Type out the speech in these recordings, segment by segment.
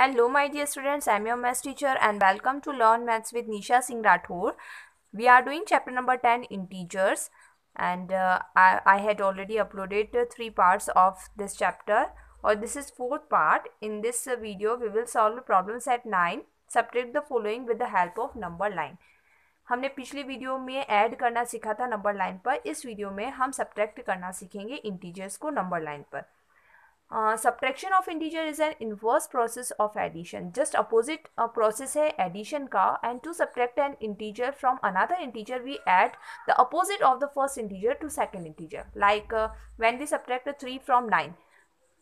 Hello my dear students I am your maths teacher and welcome to learn maths with Nisha Singh Rathore we are doing chapter number ten integers and I had already uploaded three parts of this chapter और this is fourth part in this video we will solve problems eight nine subtract the following with the help of number line हमने पिछले video में add करना सीखा था number line पर इस video में हम सब्टेक्ट करना सीखेंगे इंटीजर्स को नंबर लाइन पर subtraction of integer is an inverse process of addition just opposite process है एडिशन का and to subtract an integer from another integer we add the opposite of the first integer to second integer like when we subtract three from nine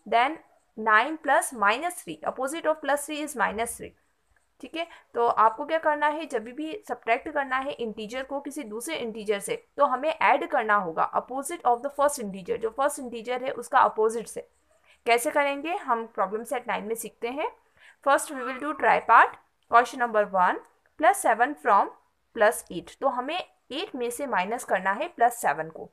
then nine plus minus three opposite of plus three is minus three ठीक है तो आपको क्या करना है जब भी subtract करना है इंटीजर को किसी दूसरे इंटीजर से तो हमें ऐड करना होगा opposite of the first integer जो फर्स्ट इंटीजर है उसका अपोजिट से कैसे करेंगे हम प्रॉब्लम सेट नाइन में सीखते हैं first we will do try part question number one plus seven from plus eight तो हमें एट में से माइनस करना है प्लस सेवन को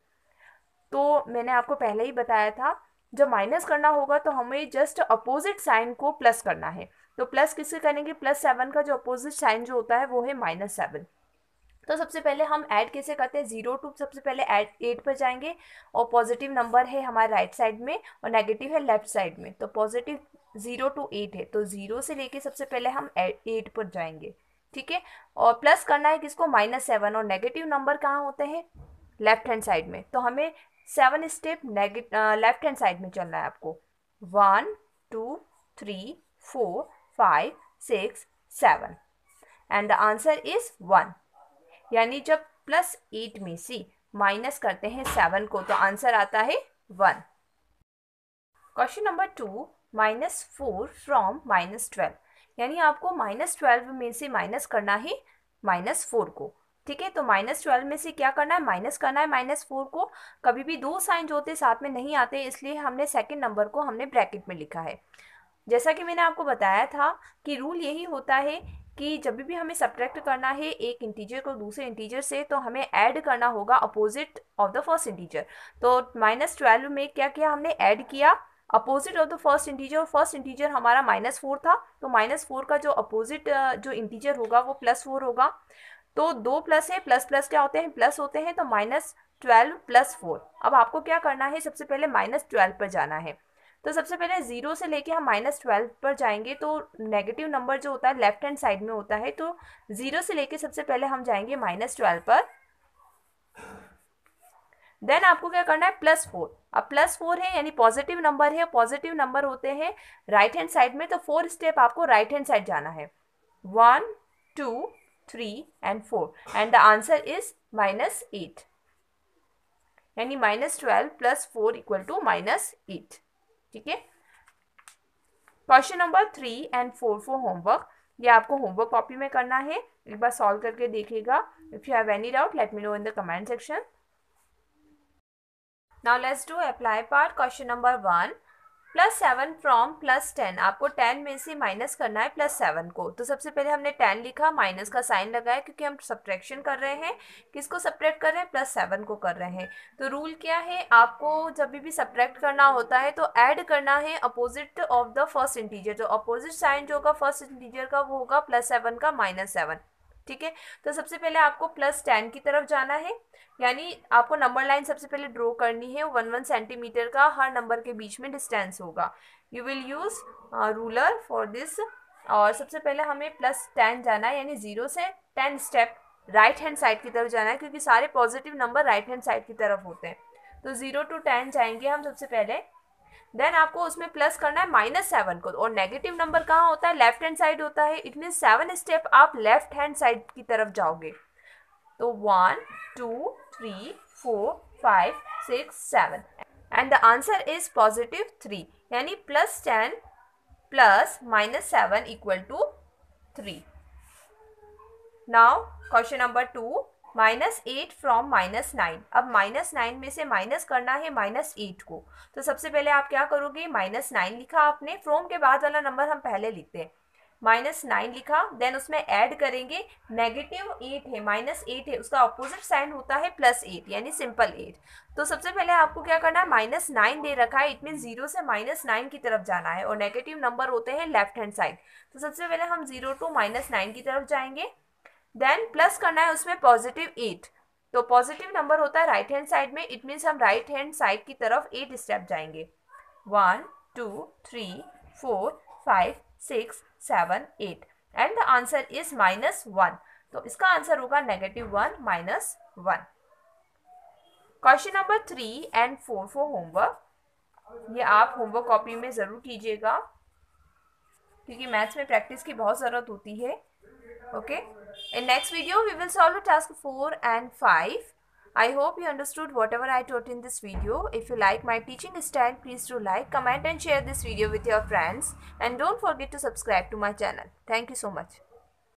तो मैंने आपको पहले ही बताया था जब माइनस करना होगा तो हमें जस्ट अपोजिट साइन को प्लस करना है तो प्लस किससे करेंगे प्लस सेवन का जो अपोजिट साइन जो होता है वो है माइनस सेवन तो सबसे पहले हम ऐड कैसे करते हैं जीरो टू सबसे पहले ऐड एट पर जाएंगे और पॉजिटिव नंबर है हमारे राइट साइड में और नेगेटिव है लेफ्ट साइड में तो पॉजिटिव ज़ीरो टू एट है तो ज़ीरो से लेके सबसे पहले हम एट पर जाएंगे ठीक है और प्लस करना है किसको माइनस सेवन और नेगेटिव नंबर कहाँ होते हैं लेफ्ट हैंड साइड में तो हमें seven step left hand side में चलना है आपको one two three four five six seven and the answer is one यानी जब प्लस एट में से माइनस करते हैं सेवन को तो आंसर आता है one question number two minus four from minus twelve यानी आपको माइनस ट्वेल्व में से माइनस करना है माइनस फोर को ठीक है तो माइनस ट्वेल्व में से क्या करना है माइनस करना है माइनस फोर को कभी भी दो साइन जो होते साथ में नहीं आते इसलिए हमने सेकेंड नंबर को हमने ब्रैकेट में लिखा है जैसा कि मैंने आपको बताया था कि रूल यही होता है कि जब भी हमें सब्ट्रैक्ट करना है एक इंटीजर को दूसरे इंटीजर से तो हमें ऐड करना होगा opposite of the first integer तो माइनस ट्वेल्व में क्या किया हमने ऐड किया opposite of the first integer first integer हमारा माइनस फोर था तो माइनस फोर का जो अपोजिट जो इंटीजर होगा वो प्लस फोर होगा तो दो प्लस है प्लस प्लस क्या होते हैं प्लस होते हैं तो माइनस ट्वेल्व प्लस फोर अब आपको क्या करना है सबसे पहले माइनस ट्वेल्व पर जाना है तो सबसे पहले ज़ीरो से लेके हम माइनस ट्वेल्व पर जाएंगे तो नेगेटिव नंबर जो होता है लेफ्ट हैंड साइड में होता है तो ज़ीरो से लेके सबसे पहले हम जाएंगे माइनस ट्वेल्व पर देन आपको क्या करना है प्लस फोर अब प्लस फोर है यानी पॉजिटिव नंबर है पॉजिटिव नंबर होते हैं राइट हैंड साइड में तो फोर स्टेप आपको राइट हैंड साइड जाना है one two three and four and the answer is minus eight यानी minus twelve plus four equal to minus eight ठीक है question number three and four for homework ये आपको homework copy में करना है एक बार सॉल्व करके देखेगा if you have any doubt let me know in the comment section now let's do apply part question number one plus seven from plus ten आपको ten में से माइनस करना है प्लस सेवन को तो सबसे पहले हमने टेन लिखा माइनस का साइन लगाया क्योंकि हम सब्ट्रैक्शन कर रहे हैं किसको सब्ट्रैक्ट कर रहे हैं प्लस सेवन को कर रहे हैं तो रूल क्या है आपको जब भी सब्ट्रैक्ट करना होता है तो ऐड करना है opposite of the first integer जो अपोजिट साइन जो होगा फर्स्ट इंटीजर का वो होगा प्लस सेवन का माइनस सेवन ठीक है तो सबसे पहले आपको प्लस टेन की तरफ जाना है यानी आपको नंबर लाइन सबसे पहले ड्रॉ करनी है वन वन सेंटीमीटर का हर नंबर के बीच में डिस्टेंस होगा you will use ruler for this और सबसे पहले हमें प्लस टेन जाना है यानी ज़ीरो से ten step right hand side की तरफ जाना है क्योंकि सारे positive number right hand side की तरफ होते हैं तो ज़ीरो टू टेन जाएंगे हम सबसे पहले देन आपको उसमें प्लस करना है माइनस सेवन को और नेगेटिव नंबर कहाँ होता है लेफ्ट हैंड साइड होता है इट मीन सेवन स्टेप आप लेफ्ट हैंड साइड की तरफ जाओगे तो one two three four five six seven and the answer is positive three यानी plus ten plus minus seven equal to three now question number two minus eight from minus nine अब minus nine में से minus करना है minus eight को तो सबसे पहले आप क्या करोगे माइनस नाइन लिखा आपने फ्रॉम के बाद वाला नंबर हम पहले लिखते हैं माइनस नाइन लिखा देन उसमें ऐड करेंगे नेगेटिव एट है माइनस एट है उसका अपोजिट साइन होता है प्लस एट यानी सिंपल एट तो सबसे पहले आपको क्या करना है माइनस नाइन दे रखा है इट मीन जीरो से माइनस नाइन की तरफ जाना है और नेगेटिव नंबर होते हैं लेफ्ट हैंड साइड तो सबसे पहले हम जीरो टू माइनस नाइन की तरफ जाएंगे देन प्लस करना है उसमें पॉजिटिव एट तो पॉजिटिव नंबर होता है राइट हैंड साइड में इट मीन्स हम राइट हैंड साइड की तरफ एट स्टेप जाएंगे one two three four five six seven eight and the answer is minus one तो इसका आंसर होगा negative one minus one question number three and four for homework ये आप होमवर्क कॉपी में ज़रूर कीजिएगा क्योंकि मैथ्स में प्रैक्टिस की बहुत ज़रूरत होती है okay okay? In next video, we will solve the task 4 and 5. I hope you understood whatever I taught in this video. If you like my teaching style, please do like, comment and share this video with your friends. And don't forget to subscribe to my channel. Thank you so much.